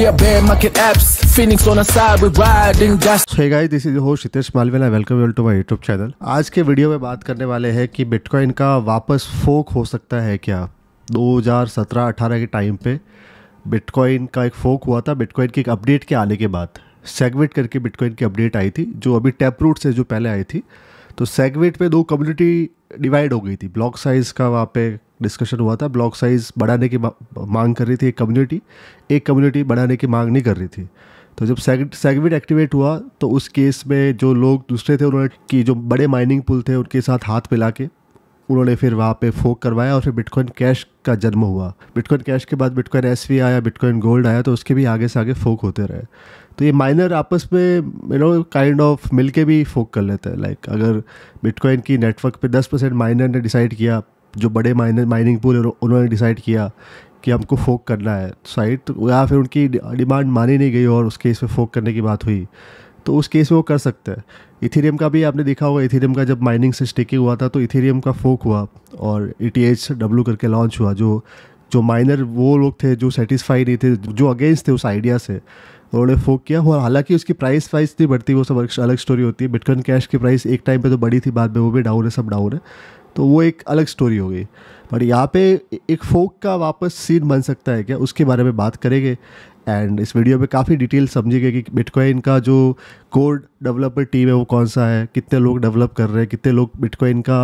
आज के वीडियो में बात करने वाले हैं कि बिटकॉइन का वापस फोक हो सकता है क्या 2017-18 के टाइम पे बिटकॉइन का एक फोक हुआ था बिटकॉइन के एक अपडेट के आने के बाद सेगमेंट करके बिटकॉइन की अपडेट आई थी जो अभी टैप रूट से जो पहले आई थी तो सेगवेट पे दो कम्युनिटी डिवाइड हो गई थी ब्लॉक साइज़ का वहाँ पे डिस्कशन हुआ था ब्लॉक साइज़ बढ़ाने की मांग कर रही थी एक कम्युनिटी एक कम्युनिटी बढ़ाने की मांग नहीं कर रही थी तो जब सेगविट एक्टिवेट हुआ तो उस केस में जो लोग दूसरे थे उन्होंने कि जो बड़े माइनिंग पुल थे उनके साथ हाथ मिला के उन्होंने फिर वहाँ पे फोक करवाया और फिर बिटकॉइन कैश का जन्म हुआ बिटकॉइन कैश के बाद बिटकॉइन एस आया बिटकॉइन गोल्ड आया तो उसके भी आगे से आगे फोक होते रहे तो ये माइनर आपस में यू नो काइंड ऑफ मिल के भी फोक कर लेते हैं लाइक अगर बिटकॉइन की नेटवर्क पे 10 परसेंट माइनर ने डिसाइड किया जो बड़े माइनर माइनिंग पूल उन्होंने डिसाइड किया कि हमको फोक करना है साइट तो, तो या फिर उनकी डिमांड मानी नहीं गई और उस केस में फोक करने की बात हुई तो उस केस में वो कर सकते हैं इथेरियम का भी आपने देखा होगा इथेरियम का जब माइनिंग से स्टेकिंग हुआ था तो इथेरियम का फोक हुआ और ई टी एच डब्ल्यू करके लॉन्च हुआ जो जो माइनर वो लोग थे जो सेटिस्फाई नहीं थे जो अगेंस्ट थे उस आइडिया से उन्होंने फोक किया और हालांकि उसकी प्राइस वाइज नहीं बढ़ती वो सब अलग स्टोरी होती है बिटकॉइन कैश की प्राइस एक टाइम पे तो बड़ी थी बाद में वो भी डाउन है सब डाउन है तो वो एक अलग स्टोरी हो गई बट यहाँ पे एक फोक का वापस सीन बन सकता है क्या उसके बारे में बात करेंगे एंड इस वीडियो में काफ़ी डिटेल समझेंगे कि बिटकॉइन का जो कोर डेवलपर टीम है वो कौन सा है कितने लोग डेवलप कर रहे हैं कितने लोग बिटकॉइन का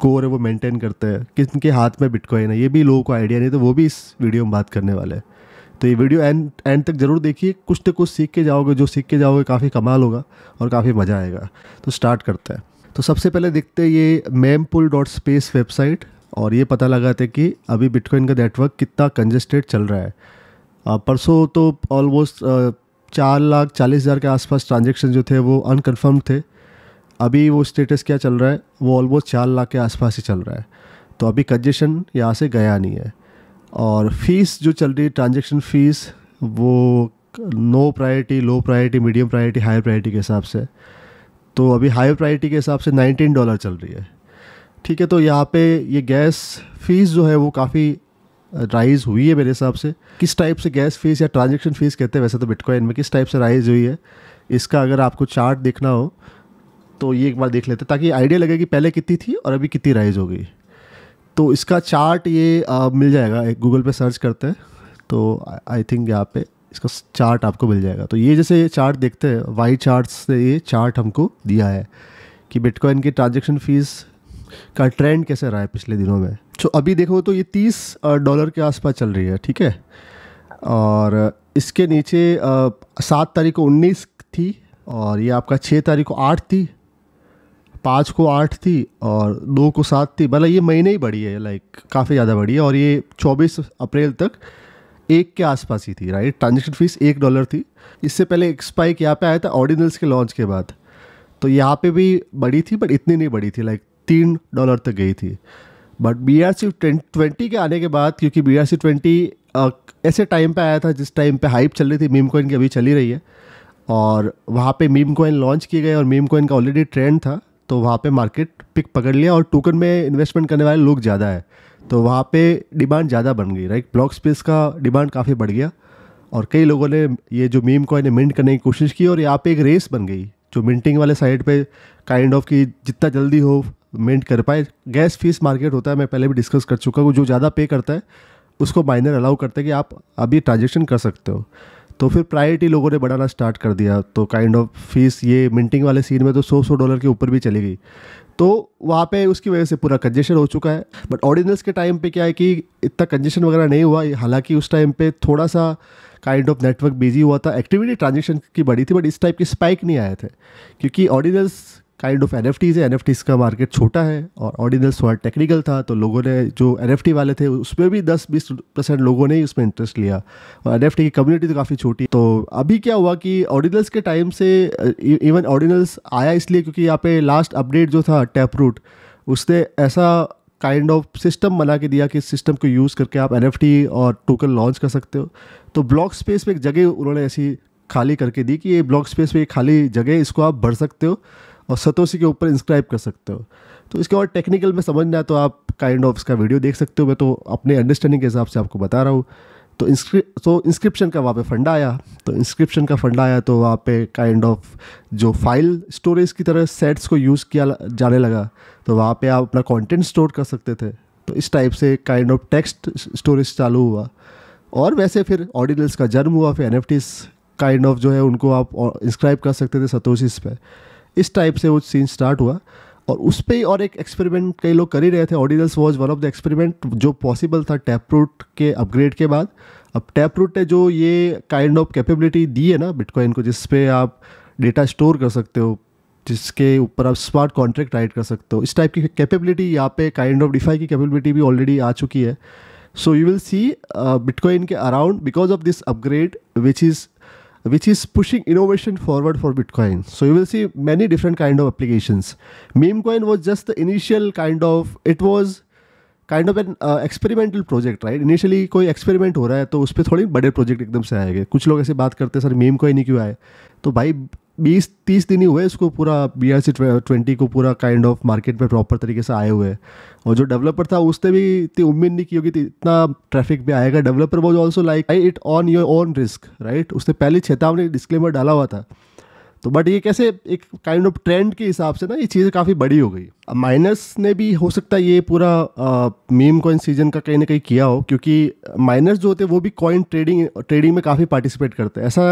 कोर है वो मेंटेन करते हैं किनके हाथ में बिटकॉइन है ये भी लोगों को आइडिया नहीं तो वो भी इस वीडियो में बात करने वाले हैं तो ये वीडियो एंड एंड तक ज़रूर देखिए कुछ तो कुछ सीख के जाओगे जो सीख के जाओगे काफ़ी कमाल होगा और काफ़ी मज़ा आएगा तो स्टार्ट करते हैं तो सबसे पहले देखते हैं ये mempool dot space website और ये पता लगाते हैं कि अभी बिटकॉइन का नेटवर्क कितना कंजेस्टेड चल रहा है परसों तो ऑलमोस्ट चार लाख चालीस हज़ार के आसपास ट्रांजेक्शन जो थे वो अनकन्फर्म थे अभी वो स्टेटस क्या चल रहा है वो ऑलमोस्ट चार लाख के आसपास ही चल रहा है तो अभी कंजेशन यहाँ से गया नहीं है और फीस जो चल रही है ट्रांजेक्शन फ़ीस वो no priority low priority medium priority higher priority के हिसाब से तो अभी हायर प्रायोरिटी के हिसाब से 19 डॉलर चल रही है ठीक है तो यहाँ पे ये गैस फीस जो है वो काफ़ी राइज हुई है मेरे हिसाब से किस टाइप से गैस फीस या ट्रांजेक्शन फीस कहते हैं वैसे तो बिटकॉइन में किस टाइप से राइज हुई है इसका अगर आपको चार्ट देखना हो तो ये एक बार देख लेते ताकि आइडिया लगे कि पहले कितनी थी और अभी कितनी राइज हो गई तो इसका चार्ट ये आ, मिल जाएगा गूगल पे सर्च करते हैं तो आई थिंक यहाँ पे इसका चार्ट आपको मिल जाएगा तो ये जैसे ये चार्ट देखते हैं वाई चार्ट से ये चार्ट हमको दिया है कि बिटकॉइन की ट्रांजेक्शन फ़ीस का ट्रेंड कैसे रहा है पिछले दिनों में तो अभी देखो तो ये तीस डॉलर के आसपास चल रही है ठीक है और इसके नीचे सात तारीख को उन्नीस थी और ये आपका छः तारीख को आठ थी पाँच को आठ थी और दो को सात थी मतलब ये महीने ही बढ़ी है लाइक काफ़ी ज़्यादा बढ़ी है और ये चौबीस अप्रैल तक एक के आसपास ही थी राइट ट्रांजेक्शन फ़ीस एक डॉलर थी इससे पहले एक स्पाइक यहाँ पे आया था ऑर्डिनल्स के लॉन्च के बाद तो यहाँ पे भी बढ़ी थी बट इतनी नहीं बढ़ी थी लाइक तीन डॉलर तक गई थी but B R C twenty के आने के बाद क्योंकि बी आर सी ट्वेंटी ऐसे टाइम पे आया था जिस टाइम पे हाइप चल रही थी मीम कोइन की अभी चली रही है और वहाँ पे मीम कोइन लॉन्च किए गए और मीम कोइन का ऑलरेडी ट्रेंड था तो वहाँ पे मार्केट पिक पकड़ लिया और टोकन में इन्वेस्टमेंट करने वाले लोग ज़्यादा है तो वहाँ पे डिमांड ज़्यादा बन गई राइट ब्लॉक स्पेस का डिमांड काफ़ी बढ़ गया और कई लोगों ने ये जो मीम कॉइन मिंट करने की कोशिश की और यहाँ पे एक रेस बन गई जो मिंटिंग वाले साइड पे काइंड ऑफ कि जितना जल्दी हो मेंट कर पाए गैस फीस मार्केट होता है मैं पहले भी डिस्कस कर चुका हूँ जो ज़्यादा पे करता है उसको माइनर अलाउ करता है कि आप अभी ट्रांजेक्शन कर सकते हो तो फिर प्रायोरिटी लोगों ने बढ़ाना स्टार्ट कर दिया तो काइंड ऑफ फीस ये मिंटिंग वाले सीन में तो सौ सौ डॉलर के ऊपर भी चली गई तो वहाँ पे उसकी वजह से पूरा कंजेशन हो चुका है बट ऑर्डिनेंस के टाइम पे क्या है कि इतना कंजेशन वगैरह नहीं हुआ हालांकि उस टाइम पे थोड़ा सा काइंड ऑफ नेटवर्क बिजी हुआ था एक्टिविटी ट्रांजेक्शन की बढ़ी थी बट इस टाइप के स्पाइक नहीं आए थे क्योंकि ordinals kind of N F Ts है एन एफ का मार्केट छोटा है और ऑर्डिनल थोड़ा टेक्निकल था तो लोगों ने जो एन एफ टी वाले थे उसमें भी दस बीस परसेंट लोगों ने ही उसमें इंटरेस्ट लिया और एन एफ टी की कम्युनिटी तो काफ़ी छोटी तो अभी क्या हुआ कि ऑर्डिनल्स के टाइम से इवन e, ऑर्डिनल्स आया इसलिए क्योंकि यहाँ पे लास्ट अपडेट जो था टैप रूट उसने ऐसा काइंड ऑफ सिस्टम बना के दिया कि सिस्टम को यूज़ करके आप एन एफ टी और टोकन लॉन्च कर सकते हो तो ब्लॉक स्पेस में एक जगह उन्होंने ऐसी खाली करके दी कि ये ब्लॉक स्पेस में खाली जगह इसको आप भर सकते हो और सतोसी के ऊपर इंस्क्राइब कर सकते हो तो इसके और टेक्निकल में समझना है तो आप काइंड ऑफ इसका वीडियो देख सकते हो मैं तो अपने अंडरस्टैंडिंग के हिसाब से आपको बता रहा हूँ तो इंस्क्रि तो इंस्क्रिप्शन का वहाँ पे फंडा आया तो इंस्क्रिप्शन का फंडा आया तो वहाँ पे काइंड ऑफ जो फाइल स्टोरेज की तरह सेट्स को यूज़ किया जाने लगा तो वहाँ पे आप अपना कंटेंट स्टोर कर सकते थे तो इस टाइप से काइंड ऑफ टेक्स्ट स्टोरेज चालू हुआ और वैसे फिर ऑडिनल्स का जन्म हुआ फिर एन काइंड ऑफ जो है उनको आप इंस्क्राइब कर सकते थे सतोशिस पर इस टाइप से वो सीन स्टार्ट हुआ और उस पर ही और एक एक्सपेरिमेंट कई लोग कर ही रहे थे ordinals was one of the experiment जो पॉसिबल था टैप रूट के अपग्रेड के बाद अब टैप रूट ने जो ये काइंड ऑफ कैपेबिलिटी दी है ना बिटकॉइन को जिस पे आप डेटा स्टोर कर सकते हो जिसके ऊपर आप स्मार्ट कॉन्ट्रैक्ट राइट कर सकते हो इस टाइप की कैपेबिलिटी यहाँ पे काइंड ऑफ डिफाई की कैपेबिलिटी भी ऑलरेडी आ चुकी है so you will see bitcoin के around because of this upgrade which is which is pushing innovation forward for Bitcoin. So you will see many different kind of applications. Meme coin was just the initial kind of, it was kind of an experimental project right initially कोई experiment हो रहा है तो उस पर थोड़ी बड़े project एकदम से आएंगे कुछ लोग ऐसे बात करते हैं सर मीम कोई नहीं क्यों आए तो भाई बीस तीस दिन ही हुए इसको पूरा बी आर सी ट्वेंटी को पूरा काइंड ऑफ मार्केट में प्रॉपर तरीके से आए हुए और जो डेवलपर था उसने भी इतनी उम्मीद नहीं की होगी इतना ट्रैफिक भी आएगा developer was also like I it on your own risk right उसने पहले चेतावनी डिस्क्लेमर डाला हुआ था तो बट ये कैसे एक काइंड ऑफ ट्रेंड के हिसाब से ना ये चीज़ काफ़ी बड़ी हो गई माइनस माइनर्स ने भी हो सकता है ये पूरा मीम कॉइन सीजन का कहीं ना कहीं किया हो क्योंकि माइनर्स जो होते हैं वो भी कॉइन ट्रेडिंग ट्रेडिंग में काफ़ी पार्टिसिपेट करते हैं ऐसा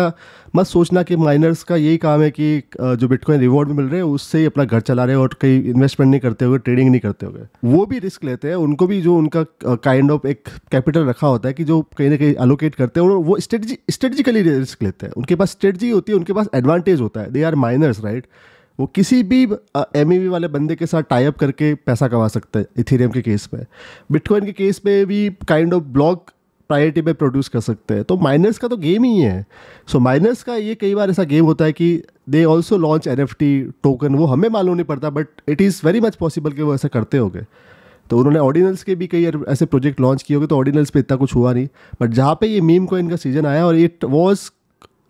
मत सोचना कि माइनर्स का यही काम है कि जो बिटकॉइन रिवॉर्ड में मिल रहे हैं उससे ही अपना घर चला रहे हैं और कहीं इन्वेस्टमेंट नहीं करते हुए ट्रेडिंग नहीं करते हुए वो भी रिस्क लेते हैं उनको भी जो उनका काइंड ऑफ एक कैपिटल रखा होता है कि जो कहीं ना कहीं अलोकेट करते हैं और वो स्ट्रेटजी स्ट्रेटजिकली रिस्क लेते हैं उनके पास स्ट्रेटजी होती है उनके पास एडवांटेज होता है है दे आर माइनर्स राइट वो किसी भी एम uh, e वाले बंदे के साथ टाई अप करके पैसा कमा सकते हैं इथेरियम के केस में बिटकॉइन के केस में भी काइंड ऑफ ब्लॉक प्रायोरिटी में प्रोड्यूस कर सकते हैं तो माइनर्स का तो गेम ही है सो so, माइनर्स का ये कई बार ऐसा गेम होता है कि they also launch an token वो हमें मालूम नहीं पड़ता but it is very much possible कि वो ऐसा करते हो तो उन्होंने ऑर्डिनल्स के भी कई ऐसे प्रोजेक्ट लॉन्च किए होंगे तो ऑर्डिनल्स पे इतना कुछ हुआ नहीं बट जहाँ पे ये मीम कॉइन का सीजन आया और it was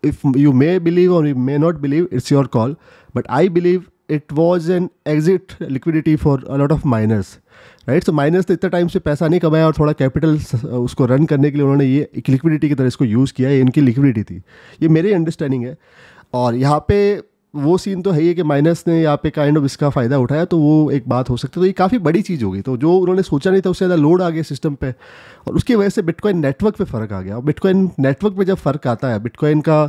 if you may believe और you may not believe it's your call but I believe it was an exit liquidity for a lot of miners right so miners ने इतना time से पैसा नहीं कमाया और थोड़ा कैपिटल uh, उसको रन करने के लिए उन्होंने ये एक लिक्विडिटी की तरह इसको यूज़ किया ये इनकी लिक्विडिटी थी ये मेरी अंडरस्टैंडिंग है और यहाँ पे वो सीन तो है ही है कि माइनस ने यहाँ पे काइंड ऑफ इसका फ़ायदा उठाया तो वो एक बात हो सकती है तो ये काफ़ी बड़ी चीज़ होगी तो जो उन्होंने सोचा नहीं था उससे ज़्यादा लोड आ गया सिस्टम पे और उसकी वजह से बिटकॉइन नेटवर्क पे फ़र्क आ गया और बिटकॉइन नेटवर्क पे जब फ़र्क आता है बिटकॉइन का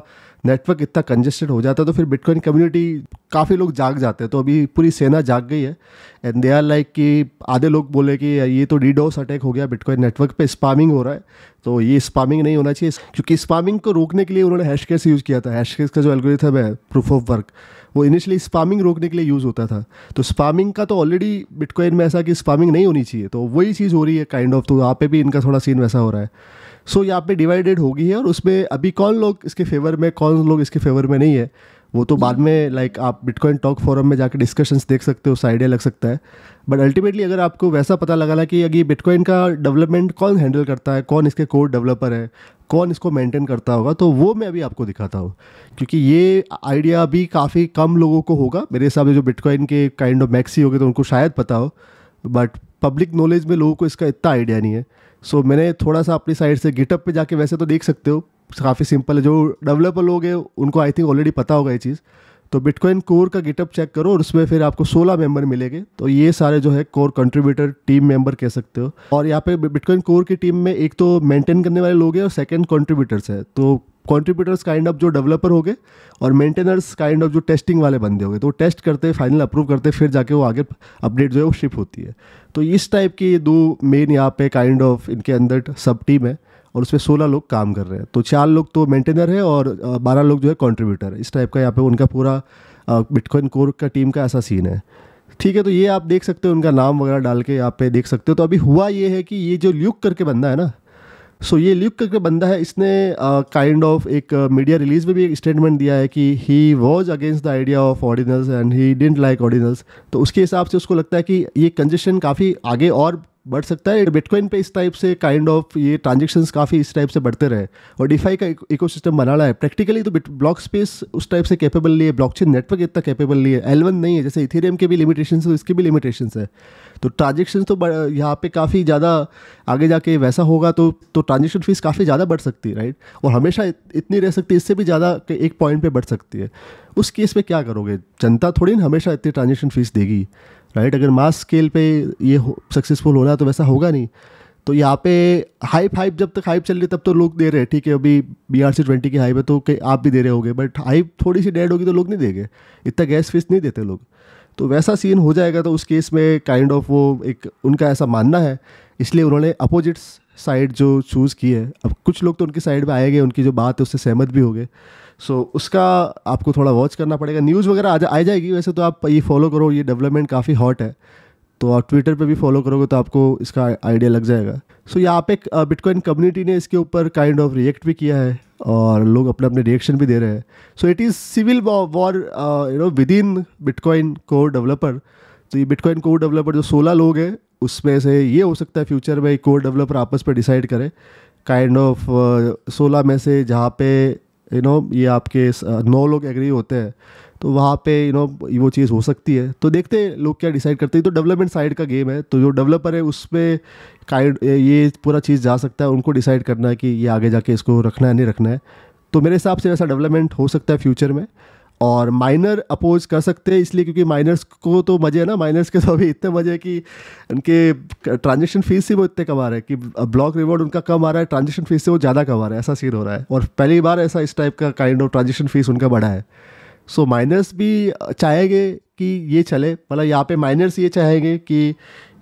नेटवर्क इतना कंजेस्टेड हो जाता है तो फिर बिटकॉइन कम्युनिटी काफ़ी लोग जाग जाते हैं तो अभी पूरी सेना जाग गई है एंड दे आर लाइक कि आधे लोग बोले कि ये तो डीडोस अटैक हो गया बिटकॉइन नेटवर्क पे स्पामिंग हो रहा है तो ये स्पामिंग नहीं होना चाहिए क्योंकि स्पामिंग को रोकने के लिए उन्होंने हैश हैशकेस यूज़ किया था हैशकेस का जो एल्गोरिथम है प्रूफ ऑफ वर्क वो इनिशियली स्पामिंग रोकने के लिए यूज़ होता था तो स्पामिंग का तो ऑलरेडी बिटकॉइन में ऐसा कि स्पामिंग नहीं होनी चाहिए तो वही चीज़ हो रही है काइंड ऑफ तो यहाँ पे भी इनका थोड़ा सीन वैसा हो रहा है सो यहाँ पे डिवाइडेड होगी है और उसमें अभी कौन लोग इसके फेवर में कौन लोग इसके फेवर में नहीं है वो तो बाद में लाइक आप बिटकॉइन टॉक फोरम में जाकर डिस्कशंस देख सकते हो उस आइडिया लग सकता है बट अल्टीमेटली अगर आपको वैसा पता लगा ना कि अगर बिटकॉइन का डेवलपमेंट कौन हैंडल करता है कौन इसके कोड डेवलपर है कौन इसको मेंटेन करता होगा तो वो मैं अभी आपको दिखाता हूँ क्योंकि ये आइडिया अभी काफ़ी कम लोगों को होगा मेरे हिसाब से जो बिटकॉइन के काइंड ऑफ मैक्सी हो गए तो उनको शायद पता हो बट पब्लिक नॉलेज में लोगों को इसका इतना आइडिया नहीं है सो so, मैंने थोड़ा सा अपनी साइड से गिटअप पे जाके वैसे तो देख सकते हो काफ़ी सिंपल है जो डेवलपर लोग हैं उनको आई थिंक ऑलरेडी पता होगा ये चीज़ तो बिटकॉइन कोर का गिटअप चेक करो और उसमें फिर आपको 16 मेंबर मिलेंगे तो ये सारे जो है कोर कंट्रीब्यूटर टीम मेंबर कह सकते हो और यहाँ पे बिटकॉइन कोर की टीम में एक तो मेंटेन करने वाले लोग हैं और सेकंड कंट्रीब्यूटर्स है तो कॉन्ट्रीब्यूटर्स काइंड ऑफ जो डेवलपर हो गए और मेंटेनर्स काइंड ऑफ जो टेस्टिंग वाले बंदे हो गए तो टेस्ट करते फाइनल अप्रूव करते फिर जाके वो आगे अपडेट जो है वो शिफ्ट होती है तो इस टाइप की दो मेन यहाँ पे काइंड ऑफ इनके अंदर सब टीम है और उसमें सोलह लोग काम कर रहे हैं तो चार लोग तो मेंटेनर है और बारह लोग जो है कॉन्ट्रीब्यूटर है इस टाइप का यहाँ पे उनका पूरा बिटकॉइन कोर का टीम का ऐसा सीन है ठीक है तो ये आप देख सकते हो उनका नाम वगैरह डाल के यहाँ पे देख सकते हो तो अभी हुआ ये है कि ये जो ल्यूक करके बंदा है ना सो so, ये ल्यूक करके बंदा है इसने kind uh, of kind of एक मीडिया रिलीज में भी एक स्टेटमेंट दिया है कि he was against the idea of ordinals and he didn't like ordinals तो उसके हिसाब से उसको लगता है कि ये कंजेशन काफ़ी आगे और बढ़ सकता है बिटकॉइन पे इस टाइप से काइंड ऑफ ये ट्रांजेक्शन काफ़ी इस टाइप से बढ़ते रहे और डिफाई का सिस्टम बना रहा है प्रैक्टिकली तो ब्लॉक स्पेस उस टाइप से कैपेबल नहीं है ब्लॉकचेन नेटवर्क इतना कैपेबल नहीं है एलवन नहीं है जैसे इथेरियम के भी लिमिटेशन है तो इसके भी लिमिटेशन है तो ट्रांजेक्शन तो यहाँ पे काफ़ी ज़्यादा आगे जाके वैसा होगा तो तो ट्रांजेक्शन फीस काफ़ी ज़्यादा बढ़ सकती है राइट और हमेशा इतनी रह सकती है इससे भी ज़्यादा एक पॉइंट पर बढ़ सकती है उस केस में क्या करोगे जनता थोड़ी ना हमेशा इतनी ट्रांजेक्शन फीस देगी राइट अगर मास स्केल पे ये हो, सक्सेसफुल होना तो वैसा होगा नहीं तो यहाँ पे हाइप हाइप जब तक हाइप चल रही तब तो लोग दे रहे हैं ठीक है अभी बी आर सी ट्वेंटी की हाइप है तो आप भी दे रहे होंगे बट हाइप थोड़ी सी डेड होगी तो लोग नहीं देंगे इतना गैस फीस नहीं देते लोग तो वैसा सीन हो जाएगा तो उस केस में काइंड ऑफ वो एक उनका ऐसा मानना है इसलिए उन्होंने अपोजिट्स साइड जो चूज़ की है अब कुछ लोग तो उनकी साइड पर आए गए उनकी जो बात है उससे सहमत भी हो गए सो so, उसका आपको थोड़ा वॉच करना पड़ेगा न्यूज़ वगैरह आ जा आ जाएगी वैसे तो आप ये फॉलो करो ये डेवलपमेंट काफ़ी हॉट है तो आप ट्विटर पे भी फॉलो करोगे तो आपको इसका आइडिया लग जाएगा सो so, यहाँ पे बिटकॉइन कम्युनिटी ने इसके ऊपर काइंड ऑफ रिएक्ट भी किया है और लोग अपने अपने रिएक्शन भी दे रहे हैं so it is civil war you know within bitcoin core developer तो ये बिटकॉइन कोर डेवलपर जो सोलह लोग हैं उसमें से ये हो सकता है फ्यूचर में कोर डेवलपर आपस पर डिसाइड करें काइंड ऑफ सोलह में से जहाँ पे यू नो ये आपके नौ लोग एग्री होते हैं तो वहाँ पे यू नो वो चीज़ हो सकती है तो देखते हैं लोग क्या डिसाइड करते हैं तो डेवलपमेंट साइड का गेम है तो जो डेवलपर है उस पर काइंड ये पूरा चीज़ जा सकता है उनको डिसाइड करना है कि ये आगे जाके इसको रखना है नहीं रखना है तो मेरे हिसाब से ऐसा डेवलपमेंट हो सकता है फ्यूचर में और माइनर अपोज कर सकते हैं इसलिए क्योंकि माइनर्स को तो मज़े है ना माइनर्स के तो अभी इतने मज़े है कि उनके ट्रांजेक्शन फीस से वो इतने कमा रहे हैं कि ब्लॉक रिवॉर्ड उनका कम आ रहा है ट्रांजेक्शन फीस से वो ज़्यादा कमा रहा है ऐसा सीन हो रहा है और पहली बार ऐसा इस टाइप का काइंड ऑफ ट्रांजेक्शन फीस उनका बढ़ा है सो so, माइनर्स भी चाहेंगे कि ये चले मतलब यहाँ पे माइनर्स ये चाहेंगे कि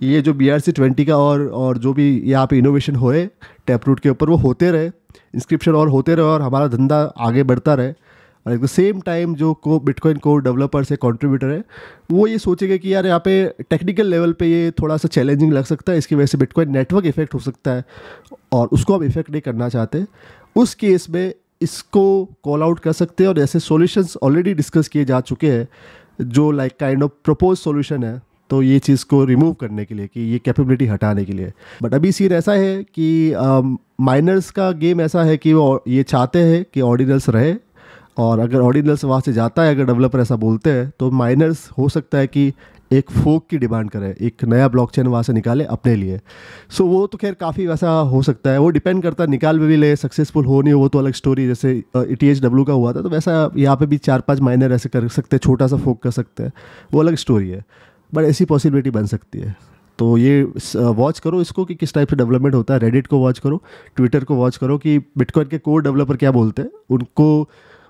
ये जो बी आर सी ट्वेंटी का और और जो भी यहाँ पे इनोवेशन होए टैप रूट के ऊपर वो होते रहे इंस्क्रिप्शन और होते रहे और हमारा धंधा आगे बढ़ता रहे और एट द सेम टाइम जो को बिटकॉइन कोर डेवलपर्स है कॉन्ट्रीब्यूटर है वो ये सोचेगा कि यार यहाँ पे टेक्निकल लेवल पे ये थोड़ा सा चैलेंजिंग लग सकता है इसकी वजह से बिटकॉइन नेटवर्क इफेक्ट हो सकता है और उसको हम इफेक्ट नहीं करना चाहते उस केस में इसको कॉल आउट कर सकते हैं और ऐसे सोल्यूशंस ऑलरेडी डिस्कस किए जा चुके हैं जो like kind of propose solution है तो ये चीज़ को रिमूव करने के लिए कि ये कैपेबिलिटी हटाने के लिए बट अभी सीन ऐसा है कि माइनर्स um, का गेम ऐसा है कि वो ये चाहते हैं कि ऑर्डिनल्स रहे और अगर ऑर्डिनल्स वहाँ से जाता है अगर डेवलपर ऐसा बोलते हैं तो माइनर्स हो सकता है कि एक फोक की डिमांड करें एक नया चेन वहाँ से निकाले अपने लिए सो so, वो तो खैर काफ़ी वैसा हो सकता है वो डिपेंड करता है निकाल भी ले सक्सेसफुल हो नहीं हो वो तो अलग स्टोरी जैसे ई टी एच डब्ल्यू का हुआ था तो वैसा यहाँ पे भी चार पांच माइनर ऐसे कर सकते हैं छोटा सा फोक कर सकते हैं वो अलग स्टोरी है बट ऐसी पॉसिबिलिटी बन सकती है तो ये वॉच करो इसको कि किस टाइप से डेवलपमेंट होता है रेडिट को वॉच करो ट्विटर को वॉच करो कि बिटकॉइन के कोर डेवलपर क्या बोलते हैं उनको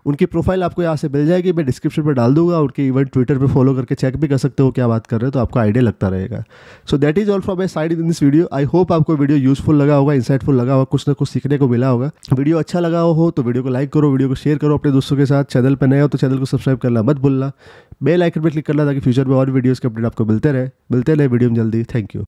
उनकी प्रोफाइल आपको यहाँ से मिल जाएगी मैं डिस्क्रिप्शन में डाल दूंगा उनके इवन ट्विटर पर फॉलो करके चेक भी कर सकते हो क्या बात कर रहे हो तो आपको आइडिया लगता रहेगा so that is all from my side in this video I hope आपको वीडियो यूजफुल लगा होगा इंसाइटफुल लगा होगा कुछ ना कुछ सीखने को मिला होगा वीडियो अच्छा लगा हो तो वीडियो को लाइक करो वीडियो को शेयर करो अपने दोस्तों के साथ चैनल पर नए हो तो चैनल को सब्सक्राइब करना मत भूलना बेल आइकन पर क्लिक करना ताकि फ्यूचर में और वीडियोज़ के अपडेट आपको मिलते रहे मिलते रहे वीडियो में जल्दी थैंक यू